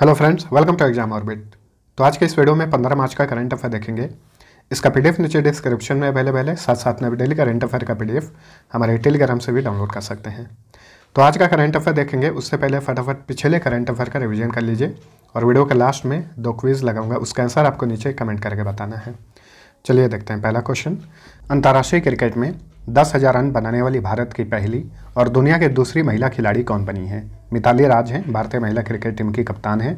hello friends welcome to Exam Orbit तो आज के इस वीडियो में 15 मार्च का करंट अफेयर देखेंगे इसका पीडीएफ नीचे डिस्क्रिप्शन में अवेलेबल है साथ साथ में डेली करंट अफेयर का पीडीएफ हमारे टेलीग्राम से भी डाउनलोड कर सकते हैं तो आज का करंट अफेयर देखेंगे उससे पहले फटाफट पिछले करंट अफेयर का रिविजन कर लीजिए और वीडियो के लास्ट में दो क्विज लगाऊंगा उसका आंसर आपको नीचे कमेंट करके बताना है चलिए देखते हैं पहला क्वेश्चन अंतर्राष्ट्रीय क्रिकेट में दस हजार रन बनाने वाली भारत की पहली और दुनिया की दूसरी महिला खिलाड़ी कौन बनी है मिताली राज हैं भारतीय महिला क्रिकेट टीम की कप्तान हैं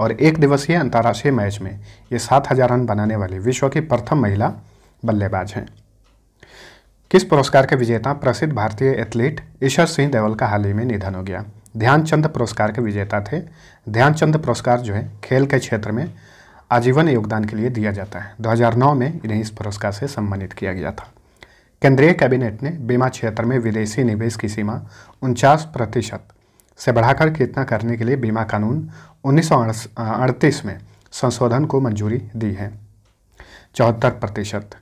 और एक दिवसीय अंतर्राष्ट्रीय मैच में ये सात हजार रन बनाने वाली विश्व की प्रथम महिला बल्लेबाज हैं किस पुरस्कार के विजेता प्रसिद्ध भारतीय एथलीट ईश्वर सिंह देवल का हाल ही में निधन हो गया ध्यानचंद पुरस्कार के विजेता थे ध्यानचंद पुरस्कार जो है खेल के क्षेत्र में आजीवन योगदान के लिए दिया जाता है 2009 में इन्हें इस पुरस्कार से सम्मानित किया गया था केंद्रीय कैबिनेट ने बीमा क्षेत्र में विदेशी निवेश की सीमा उनचास प्रतिशत से बढ़ाकर कितना करने के लिए बीमा कानून उन्नीस में संशोधन को मंजूरी दी है चौहत्तर प्रतिशत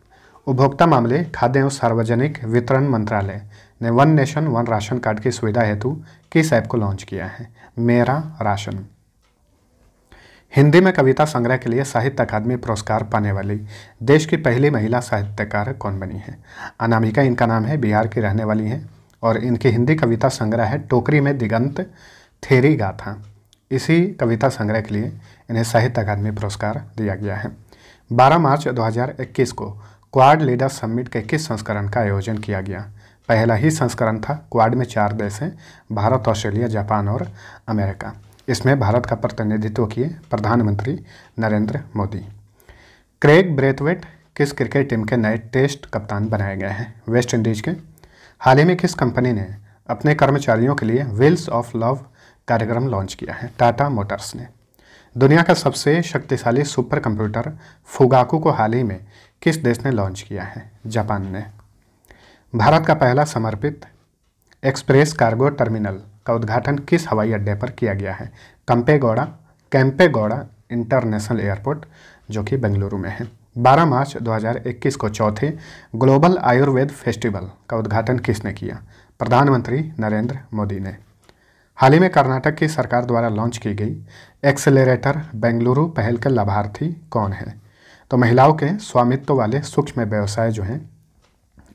उपभोक्ता मामले खाद्य एवं सार्वजनिक वितरण मंत्रालय ने one nation one ration card की सुविधा हेतु किस ऐप को लॉन्च किया है मेरा राशन हिंदी में कविता संग्रह के लिए साहित्य अकादमी पुरस्कार पाने वाली देश की पहली महिला साहित्यकार कौन बनी है अनामिका इनका नाम है बिहार की रहने वाली हैं और इनकी हिंदी कविता संग्रह है टोकरी में दिगंत थेरी गाथा इसी कविता संग्रह के लिए इन्हें साहित्य अकादमी पुरस्कार दिया गया है 12 मार्च 2021 को क्वाड लीडर समिट के किस संस्करण का आयोजन किया गया पहला ही संस्करण था क्वाड में चार देश हैं भारत ऑस्ट्रेलिया जापान और अमेरिका इसमें भारत का प्रतिनिधित्व किए प्रधानमंत्री नरेंद्र मोदी क्रेग ब्रेथवेट किस क्रिकेट टीम के नए टेस्ट कप्तान बनाए गए हैं वेस्ट इंडीज के हाल ही में किस कंपनी ने अपने कर्मचारियों के लिए व्हील्स ऑफ लव कार्यक्रम लॉन्च किया है टाटा मोटर्स ने दुनिया का सबसे शक्तिशाली सुपर कंप्यूटर फुगाकू को हाल ही में किस देश ने लॉन्च किया है जापान ने भारत का पहला समर्पित एक्सप्रेस कार्गो टर्मिनल का उद्घाटन किस हवाई अड्डे पर किया गया है कंपेगौड़ा कैंपेगौड़ा इंटरनेशनल एयरपोर्ट जो कि बेंगलुरु में है 12 मार्च 2021 को चौथे ग्लोबल आयुर्वेद फेस्टिवल का उद्घाटन किसने किया प्रधानमंत्री नरेंद्र मोदी ने हाल ही में कर्नाटक की सरकार द्वारा लॉन्च की गई एक्सेलेरेटर बेंगलुरु पहल के लाभार्थी कौन है तो महिलाओं के स्वामित्व वाले सूक्ष्म व्यवसाय जो हैं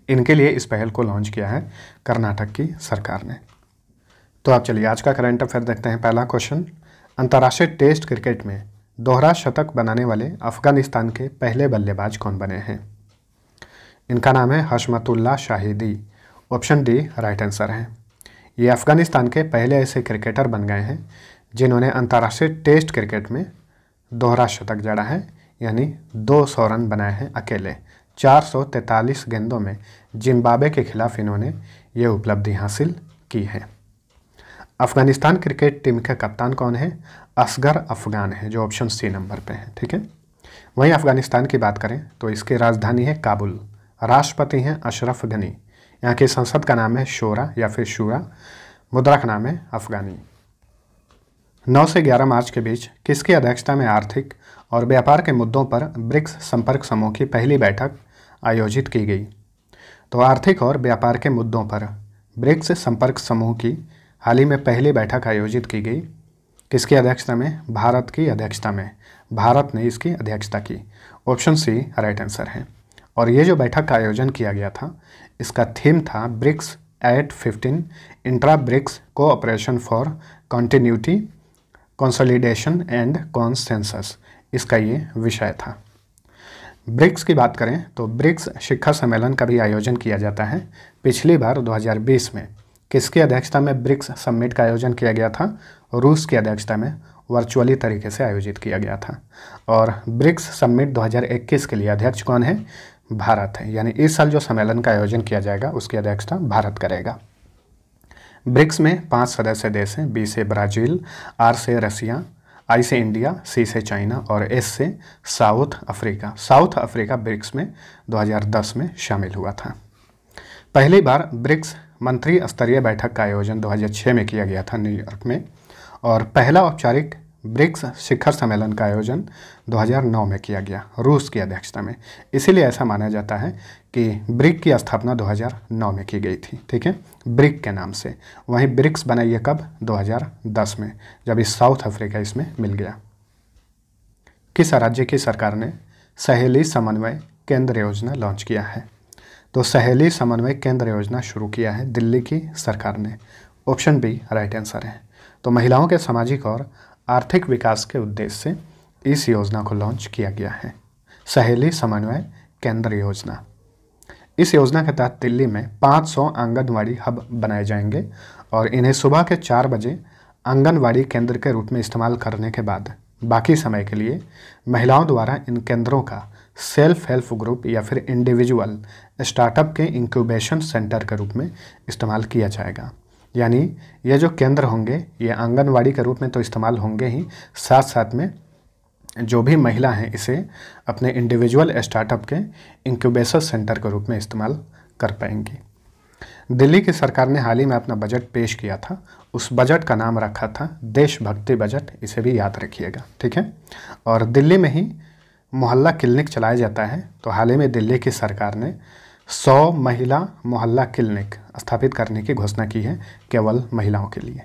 इनके लिए इस पहल को लॉन्च किया है कर्नाटक की सरकार ने तो आप चलिए आज का करंट अफेयर देखते हैं पहला क्वेश्चन अंतर्राष्ट्रीय टेस्ट क्रिकेट में दोहरा शतक बनाने वाले अफगानिस्तान के पहले बल्लेबाज कौन बने हैं इनका नाम है Hashmatullah Shahidi option D right answer है ये अफ़गानिस्तान के पहले ऐसे क्रिकेटर बन गए हैं जिन्होंने अंतर्राष्ट्रीय टेस्ट क्रिकेट में दोहरा शतक जड़ा है यानी दो सौ रन बनाए हैं अकेले 443 गेंदों में जिम्बाब्वे के खिलाफ इन्होंने ये उपलब्धि हासिल की है अफगानिस्तान क्रिकेट टीम का कप्तान कौन है असगर अफगान है जो ऑप्शन सी नंबर पे है ठीक है वहीं अफगानिस्तान की बात करें तो इसकी राजधानी है काबुल राष्ट्रपति हैं अशरफ गनी यहाँ की संसद का नाम है शोरा या फिर शूरा मुद्रा का नाम है अफगानी 9 से 11 मार्च के बीच किसकी अध्यक्षता में आर्थिक और व्यापार के मुद्दों पर ब्रिक्स संपर्क समूह की पहली बैठक आयोजित की गई तो आर्थिक और व्यापार के मुद्दों पर ब्रिक्स संपर्क समूह की हाल ही में पहली बैठक आयोजित की गई किसकी अध्यक्षता में भारत की अध्यक्षता में भारत ने इसकी अध्यक्षता की ऑप्शन सी राइट आंसर है और ये जो बैठक का आयोजन किया गया था इसका थीम था BRICS at fifteen intra BRICS cooperation for continuity consolidation and consensus इसका ये विषय था ब्रिक्स की बात करें तो ब्रिक्स शिक्षा सम्मेलन का भी आयोजन किया जाता है पिछली बार 2020 में किसकी अध्यक्षता में ब्रिक्स समिट का आयोजन किया गया था रूस की अध्यक्षता में वर्चुअली तरीके से आयोजित किया गया था और ब्रिक्स समिट 2021 के लिए अध्यक्ष कौन है भारत है यानी इस साल जो सम्मेलन का आयोजन किया जाएगा उसकी अध्यक्षता भारत करेगा ब्रिक्स में पांच सदस्य देश हैं बी से ब्राज़ील आर से रसिया आई से इंडिया सी से चाइना और एस से South Africa South Africa BRICS में 2010 में शामिल हुआ था पहली बार ब्रिक्स मंत्री स्तरीय बैठक का आयोजन 2006 में किया गया था न्यूयॉर्क में और पहला औपचारिक ब्रिक्स शिखर सम्मेलन का आयोजन 2009 में किया गया रूस की अध्यक्षता में इसीलिए ऐसा माना जाता है कि ब्रिक की स्थापना 2009 में की गई थी ठीक है ब्रिक के नाम से वहीं ब्रिक्स बना ये कब 2010 में जब इस साउथ अफ्रीका इसमें मिल गया किस राज्य की सरकार ने सहेली समन्वय केंद्र योजना लॉन्च किया है तो सहेली समन्वय केंद्र योजना शुरू किया है दिल्ली की सरकार ने ऑप्शन बी राइट आंसर है तो महिलाओं के सामाजिक और आर्थिक विकास के उद्देश्य से इस योजना को लॉन्च किया गया है सहेली समन्वय केंद्र योजना इस योजना के तहत दिल्ली में 500 आंगनवाड़ी हब बनाए जाएंगे और इन्हें सुबह के चार बजे आंगनवाड़ी केंद्र के रूप में इस्तेमाल करने के बाद बाकी समय के लिए महिलाओं द्वारा इन केंद्रों का सेल्फ हेल्प ग्रुप या फिर इंडिविजुअल स्टार्टअप के इंक्यूबेशन सेंटर के रूप में इस्तेमाल किया जाएगा यानी ये जो केंद्र होंगे ये आंगनवाड़ी के रूप में तो इस्तेमाल होंगे ही साथ साथ में जो भी महिला हैं इसे अपने इंडिविजुअल स्टार्टअप के इंक्यूबेशन सेंटर के रूप में इस्तेमाल कर पाएंगी दिल्ली की सरकार ने हाल ही में अपना बजट पेश किया था उस बजट का नाम रखा था देशभक्ति बजट इसे भी याद रखिएगा ठीक है और दिल्ली में ही मोहल्ला क्लिनिक चलाया जाता है तो हाल ही में दिल्ली की सरकार ने 100 महिला मोहल्ला क्लिनिक स्थापित करने की घोषणा की है केवल महिलाओं के लिए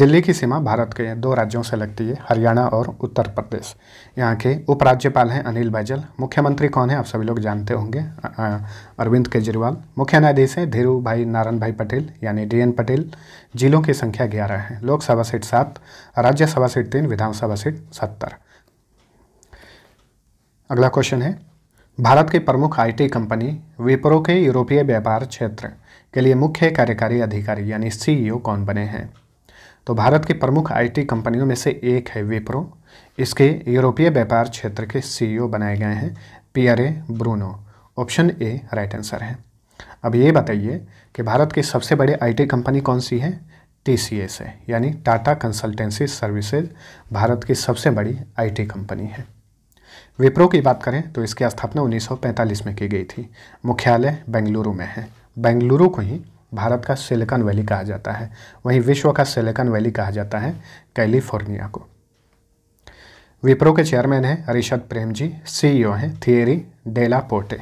दिल्ली की सीमा भारत के दो राज्यों से लगती है हरियाणा और उत्तर प्रदेश यहाँ के उपराज्यपाल हैं अनिल बैजल मुख्यमंत्री कौन है आप सभी लोग जानते होंगे अरविंद केजरीवाल मुख्य न्यायाधीश हैं धीरू भाई नारायण भाई पटेल यानी डी एन पटेल जिलों की संख्या ग्यारह है लोकसभा सीट सात राज्यसभा सीट तीन विधानसभा सीट सत्तर अगला क्वेश्चन है भारत की प्रमुख आईटी कंपनी विप्रो के यूरोपीय व्यापार क्षेत्र के लिए मुख्य कार्यकारी अधिकारी यानी सीईओ e कौन बने हैं तो भारत की प्रमुख आईटी कंपनियों में से एक है विप्रो इसके यूरोपीय व्यापार क्षेत्र के सीईओ e बनाए गए हैं Pierre Bruno option A right answer है अब ये बताइए कि भारत की सबसे बड़ी आईटी कंपनी कौन सी है टी सी एस है यानी टाटा कंसल्टेंसी सर्विसेज भारत की सबसे बड़ी आईटी कंपनी है विप्रो की बात करें तो इसकी स्थापना 1945 में की गई थी मुख्यालय बेंगलुरु में है बेंगलुरु को ही भारत का सिलिकॉन वैली कहा जाता है वहीं विश्व का सिलिकॉन वैली कहा जाता है कैलिफोर्निया को विप्रो के चेयरमैन हैं रिशद प्रेम जी सीईओ हैं थियरी डेला पोर्टे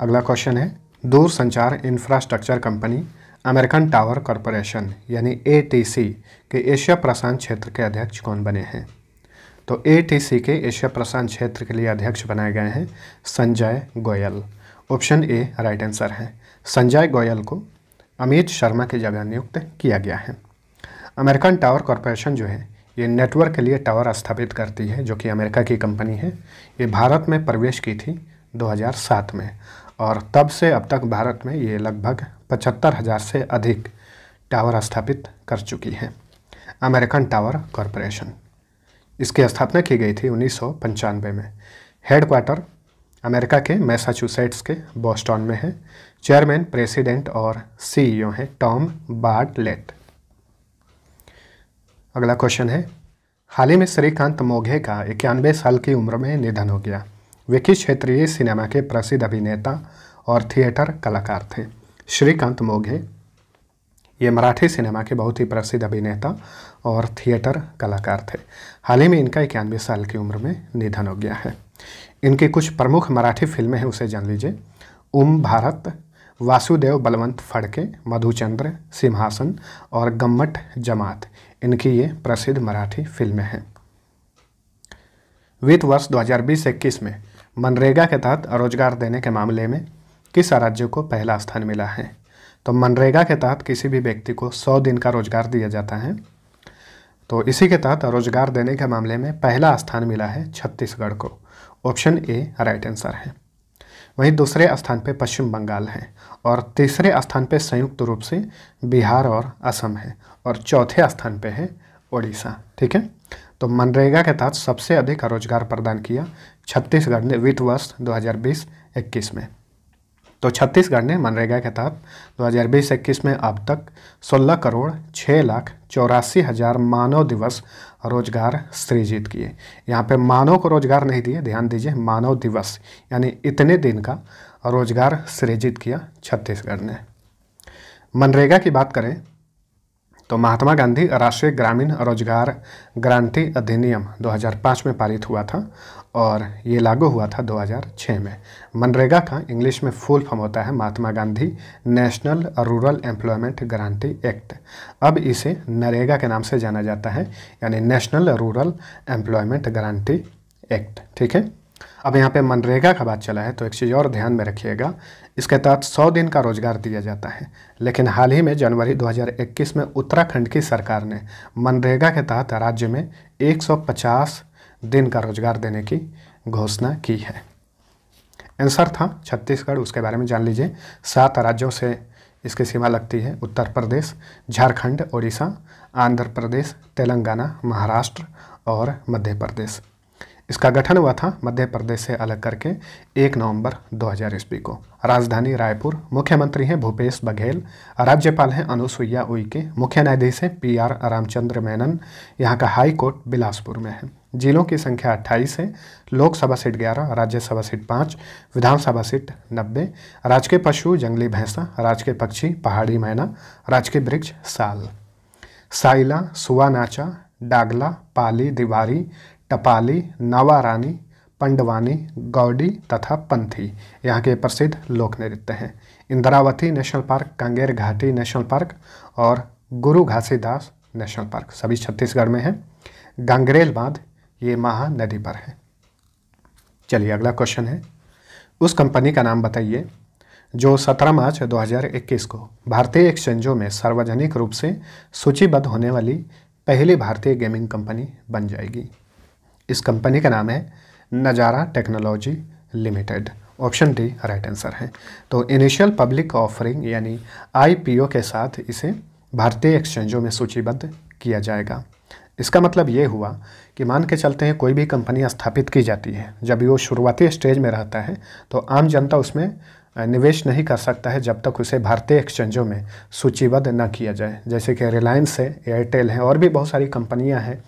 अगला क्वेश्चन है दूर संचार इंफ्रास्ट्रक्चर कंपनी अमेरिकन टावर कॉरपोरेशन यानी एटीसी के एशिया प्रशांत क्षेत्र के अध्यक्ष कौन बने हैं तो ए के एशिया प्रशांत क्षेत्र के लिए अध्यक्ष बनाए गए हैं Sanjay Goyal option A right answer है संजय गोयल को अमित शर्मा की जगह नियुक्त किया गया है अमेरिकन टावर कॉरपोरेशन जो है ये नेटवर्क के लिए टावर स्थापित करती है जो कि अमेरिका की कंपनी है ये भारत में प्रवेश की थी 2007 में और तब से अब तक भारत में ये लगभग पचहत्तर हज़ार से अधिक टावर स्थापित कर चुकी है अमेरिकन टावर कॉरपोरेशन इसकी स्थापना की गई थी उन्नीस में हेडक्वार्टर अमेरिका के मैसाचुसेट्स के बोस्टन में है चेयरमैन प्रेसिडेंट और सीईओ हैं टॉम बार्टलेट अगला क्वेश्चन है हाल ही में श्रीकांत मोघे का इक्यानवे साल की उम्र में निधन हो गया वे किस क्षेत्रीय सिनेमा के प्रसिद्ध अभिनेता और थिएटर कलाकार थे श्रीकांत मोघे ये मराठी सिनेमा के बहुत ही प्रसिद्ध अभिनेता और थिएटर कलाकार थे हाल ही में इनका इक्यानवे साल की उम्र में निधन हो गया है इनकी कुछ प्रमुख मराठी फिल्में हैं उसे जान लीजिए उम भारत वासुदेव बलवंत फड़के मधुचंद्र सिंहासन और गम्मट जमात इनकी ये प्रसिद्ध मराठी फिल्में हैं वित्त वर्ष 2020-21 में मनरेगा के तहत रोजगार देने के मामले में किस राज्य को पहला स्थान मिला है तो मनरेगा के तहत किसी भी व्यक्ति को सौ दिन का रोजगार दिया जाता है तो इसी के तहत रोजगार देने के मामले में पहला स्थान मिला है छत्तीसगढ़ को ऑप्शन ए राइट आंसर है वहीं दूसरे स्थान पर पश्चिम बंगाल है और तीसरे स्थान पर संयुक्त रूप से बिहार और असम है और चौथे स्थान पर है ओडिशा ठीक है तो मनरेगा के तहत सबसे अधिक रोजगार प्रदान किया छत्तीसगढ़ ने वित्त वर्ष 2020-21 में तो छत्तीसगढ़ ने मनरेगा के तहत दो हज़ार बीस इक्कीस में अब तक सोलह करोड़ छः लाख चौरासी हज़ार मानव दिवस रोजगार सृजित किए यहाँ पे मानव को रोजगार नहीं दिए ध्यान दीजिए मानव दिवस यानी इतने दिन का रोजगार सृजित किया छत्तीसगढ़ ने मनरेगा की बात करें तो महात्मा गांधी राष्ट्रीय ग्रामीण रोजगार गारंटी अधिनियम 2005 में पारित हुआ था और ये लागू हुआ था 2006 में मनरेगा का इंग्लिश में फुल फॉर्म होता है Mahatma Gandhi national rural employment guarantee act अब इसे नरेगा के नाम से जाना जाता है यानी national rural employment guarantee act ठीक है अब यहाँ पे मनरेगा का बात चला है तो एक चीज़ और ध्यान में रखिएगा इसके तहत 100 दिन का रोजगार दिया जाता है लेकिन हाल ही में जनवरी 2021 में उत्तराखंड की सरकार ने मनरेगा के तहत राज्य में दिन का रोजगार देने की घोषणा की है आंसर था छत्तीसगढ़ उसके बारे में जान लीजिए सात राज्यों से इसकी सीमा लगती है उत्तर प्रदेश झारखंड उड़ीसा आंध्र प्रदेश तेलंगाना महाराष्ट्र और मध्य प्रदेश इसका गठन हुआ था मध्य प्रदेश से अलग करके एक नवंबर 2000 ईस्वी को राजधानी रायपुर मुख्यमंत्री हैं भूपेश बघेल राज्यपाल हैं अनुसुईया उइके मुख्य न्यायाधीश हैं पी आर रामचंद्र मेनन यहाँ का हाई कोर्ट बिलासपुर में है जिलों की संख्या 28 है Lok Sabha seat 11 Rajya Sabha seat 5 Vidhan Sabha seat 90 राजकीय पशु जंगली भैंसा राजकीय पक्षी पहाड़ी मैना राजकीय वृक्ष साल साइला सुवानाचा डागला पाली दिवारी टपाली नावारानी पंडवानी गौडी तथा पंथी यहाँ के प्रसिद्ध लोक नृत्य हैं इंद्रावती नेशनल पार्क कांगेर घाटी नेशनल पार्क और गुरु घासीदास नेशनल पार्क सभी छत्तीसगढ़ में हैं गंगरेल बांध ये महानदी पर है चलिए अगला क्वेश्चन है उस कंपनी का नाम बताइए जो 17 मार्च 2021 को भारतीय एक्सचेंजों में सार्वजनिक रूप से सूचीबद्ध होने वाली पहली भारतीय गेमिंग कंपनी बन जाएगी इस कंपनी का नाम है Nazara technology limited option D right answer है तो इनिशियल पब्लिक ऑफरिंग यानी आईपीओ के साथ इसे भारतीय एक्सचेंजों में सूचीबद्ध किया जाएगा इसका मतलब ये हुआ कि मान के चलते हैं कोई भी कंपनी स्थापित की जाती है जब वो शुरुआती स्टेज में रहता है तो आम जनता उसमें निवेश नहीं कर सकता है जब तक उसे भारतीय एक्सचेंजों में सूचीबद्ध न किया जाए जैसे कि रिलायंस है एयरटेल है और भी बहुत सारी कंपनियां हैं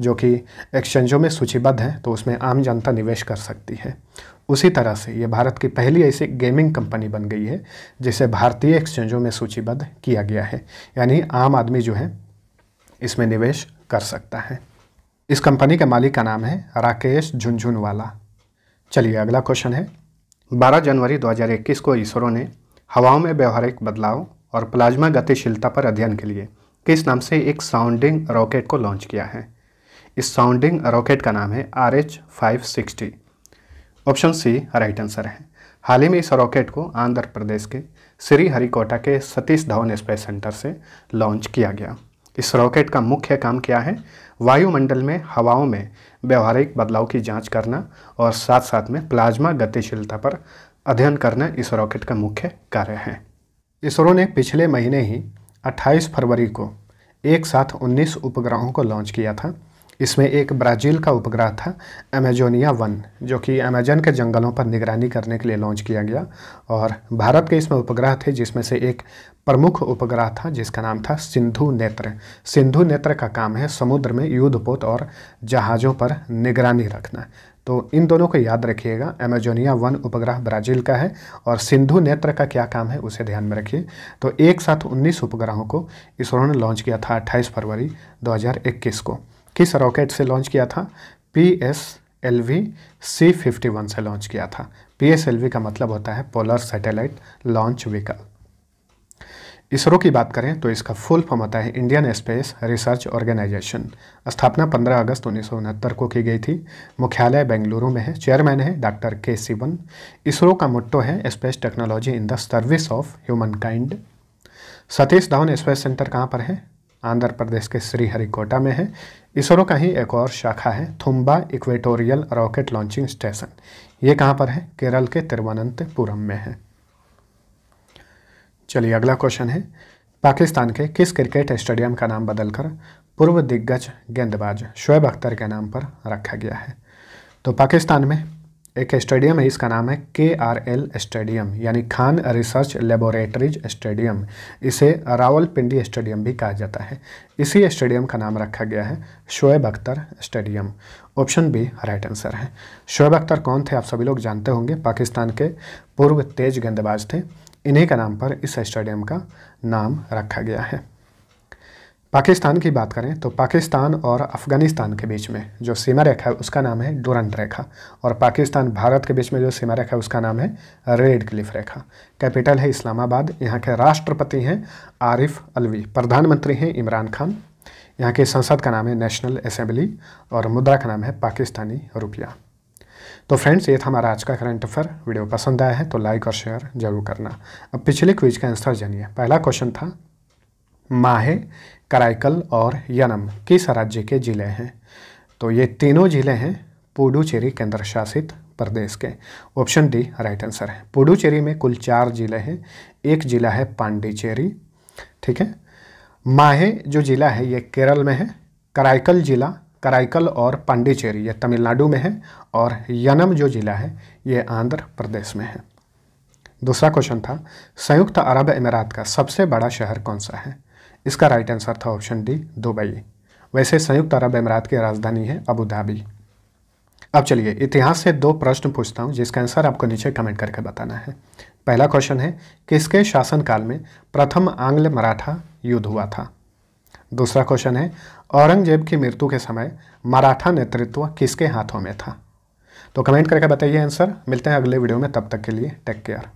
जो कि एक्सचेंजों में सूचीबद्ध हैं तो उसमें आम जनता निवेश कर सकती है उसी तरह से ये भारत की पहली ऐसी गेमिंग कंपनी बन गई है जिसे भारतीय एक्सचेंजों में सूचीबद्ध किया गया है यानी आम आदमी जो है इसमें निवेश कर सकता है इस कंपनी के मालिक का नाम है राकेश झुंझुनवाला चलिए अगला क्वेश्चन है 12 जनवरी 2021 को इसरो ने हवाओं में व्यवहारिक बदलाव और प्लाज्मा गतिशीलता पर अध्ययन के लिए किस नाम से एक साउंडिंग रॉकेट को लॉन्च किया है इस साउंडिंग रॉकेट का नाम है R H five sixty option C right answer है हाल ही में इस रॉकेट को आंध्र प्रदेश के श्री हरिकोटा के सतीश धवन स्पेस सेंटर से लॉन्च किया गया इस रॉकेट का मुख्य काम क्या है वायुमंडल में हवाओं में व्यवहारिक बदलाव की जांच करना और साथ साथ में प्लाज्मा गतिशीलता पर अध्ययन करना इस रॉकेट का मुख्य कार्य है इसरो ने पिछले महीने ही 28 फरवरी को एक साथ 19 उपग्रहों को लॉन्च किया था इसमें एक ब्राज़ील का उपग्रह था अमेजोनिया वन जो कि अमेजन के जंगलों पर निगरानी करने के लिए लॉन्च किया गया और भारत के इसमें उपग्रह थे जिसमें से एक प्रमुख उपग्रह था जिसका नाम था सिंधु नेत्र सिंधु नेत्र का काम है समुद्र में युद्धपोत और जहाज़ों पर निगरानी रखना तो इन दोनों को याद रखिएगा अमेजोनिया वन उपग्रह ब्राज़ील का है और सिंधु नेत्र का क्या काम है उसे ध्यान में रखिए तो एक साथ 19 उपग्रहों को इसरो ने लॉन्च किया था 28 फरवरी 2021 को किस रॉकेट से लॉन्च किया था P S L V C fifty one से लॉन्च किया था पी एस एल वी का मतलब होता है polar satellite launch vehicle ISRO की बात करें तो इसका फुल फॉर्म होता है इंडियन स्पेस रिसर्च ऑर्गेनाइजेशन स्थापना 15 अगस्त उन्नीस को की गई थी मुख्यालय बेंगलुरु में है चेयरमैन है डॉक्टर के सिवन इसरो का मोट्टो है space technology in the service of humankind Satish Dhawan space centre कहाँ पर है आंध्र प्रदेश के श्रीहरिकोटा में है इसरो का ही एक और शाखा है Thumba equatorial rocket launching station ये कहाँ पर है केरल के तिरुवनंतपुरम में है चलिए अगला क्वेश्चन है पाकिस्तान के किस क्रिकेट स्टेडियम का नाम बदलकर पूर्व दिग्गज गेंदबाज शोएब अख्तर के नाम पर रखा गया है तो पाकिस्तान में एक स्टेडियम है इसका नाम है के आर एल स्टेडियम यानी खान रिसर्च लेबोरेटरीज स्टेडियम इसे रावलपिंडी स्टेडियम भी कहा जाता है इसी स्टेडियम का नाम रखा गया है Shoaib Akhtar stadium option B right answer है शोएब अख्तर कौन थे आप सभी लोग जानते होंगे पाकिस्तान के पूर्व तेज गेंदबाज थे इन्हीं के नाम पर इस स्टेडियम का नाम रखा गया है पाकिस्तान की बात करें तो पाकिस्तान और अफ़गानिस्तान के बीच में जो सीमा रेखा है उसका नाम है डोरंट रेखा और पाकिस्तान भारत के बीच में जो सीमा रेखा है उसका नाम है रेड क्लिफ रेखा कैपिटल है इस्लामाबाद यहाँ के राष्ट्रपति हैं आरिफ अलवी प्रधानमंत्री हैं इमरान खान यहाँ के संसद का नाम है नेशनल असेंबली और मुद्रा का नाम है पाकिस्तानी रुपया तो फ्रेंड्स ये था हमारा आज का करंट अफेयर वीडियो पसंद आया है तो लाइक और शेयर जरूर करना अब पिछले क्विज का आंसर जानिए पहला क्वेश्चन था माहे कराइकल और यनम किस राज्य के ज़िले हैं तो ये तीनों ज़िले हैं पुडुचेरी केंद्र शासित प्रदेश के ऑप्शन डी राइट आंसर है पुडुचेरी में कुल चार ज़िले हैं एक ज़िला है पांडिचेरी ठीक है माहे जो ज़िला है ये केरल में है कराईकल ज़िला कराइकल और पांडिचेरी ये तमिलनाडु में है और यनम जो ज़िला है ये आंध्र प्रदेश में है दूसरा क्वेश्चन था संयुक्त अरब अमीरात का सबसे बड़ा शहर कौन सा है इसका राइट आंसर था ऑप्शन डी दुबई वैसे संयुक्त अरब अमीरात की राजधानी है अबू धाबी अब चलिए इतिहास से दो प्रश्न पूछता हूँ जिसका आंसर आपको नीचे कमेंट करके बताना है पहला क्वेश्चन है किसके शासनकाल में प्रथम आंग्ल मराठा युद्ध हुआ था दूसरा क्वेश्चन है औरंगजेब की मृत्यु के समय मराठा नेतृत्व किसके हाथों में था तो कमेंट करके बताइए आंसर मिलते हैं अगले वीडियो में तब तक के लिए टेक केयर